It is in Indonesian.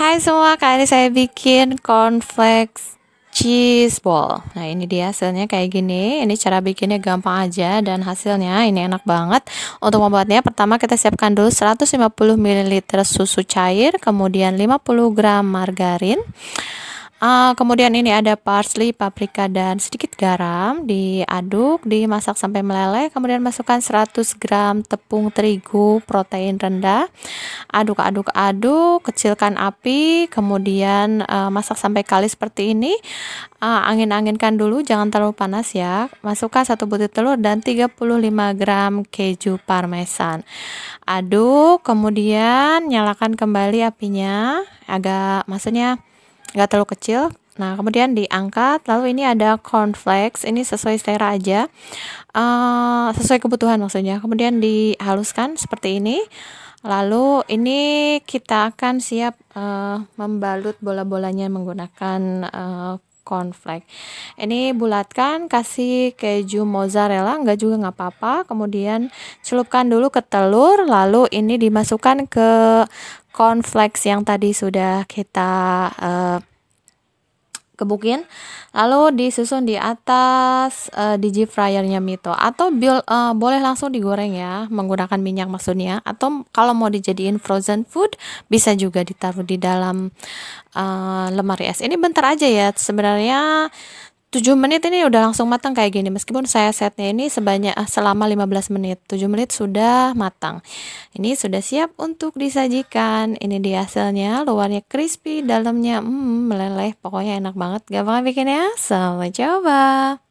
Hai semua, kali ini saya bikin cornflakes cheese ball. Nah, ini dia hasilnya kayak gini. Ini cara bikinnya gampang aja dan hasilnya ini enak banget. Untuk membuatnya, pertama kita siapkan dulu 150 ml susu cair, kemudian 50 gram margarin, Uh, kemudian ini ada parsley, paprika dan sedikit garam diaduk, dimasak sampai meleleh. Kemudian masukkan 100 gram tepung terigu protein rendah. Aduk-aduk-aduk, kecilkan api, kemudian uh, masak sampai kali seperti ini. Uh, angin-anginkan dulu, jangan terlalu panas ya. Masukkan satu butir telur dan 35 gram keju parmesan. Aduk, kemudian nyalakan kembali apinya agak maksudnya nggak terlalu kecil. Nah, kemudian diangkat. Lalu ini ada cornflakes, ini sesuai selera aja. Uh, sesuai kebutuhan maksudnya. Kemudian dihaluskan seperti ini. Lalu ini kita akan siap uh, membalut bola-bolanya menggunakan uh, cornflake. Ini bulatkan, kasih keju mozzarella, enggak juga enggak apa-apa. Kemudian celupkan dulu ke telur, lalu ini dimasukkan ke konfleks yang tadi sudah kita uh, eh, kebukin lalu disusun di atas uh, eh, digi fryernya Mito atau bil, uh, eh, boleh langsung digoreng ya menggunakan minyak maksudnya atau kalau mau dijadiin frozen food bisa juga ditaruh di dalam uh, lemari es ini bentar aja ya sebenarnya 7 menit ini udah langsung matang kayak gini meskipun saya setnya ini sebanyak ah, selama 15 menit 7 menit sudah matang ini sudah siap untuk disajikan ini dia hasilnya luarnya crispy dalamnya hmm, meleleh pokoknya enak banget gampang bikinnya selamat coba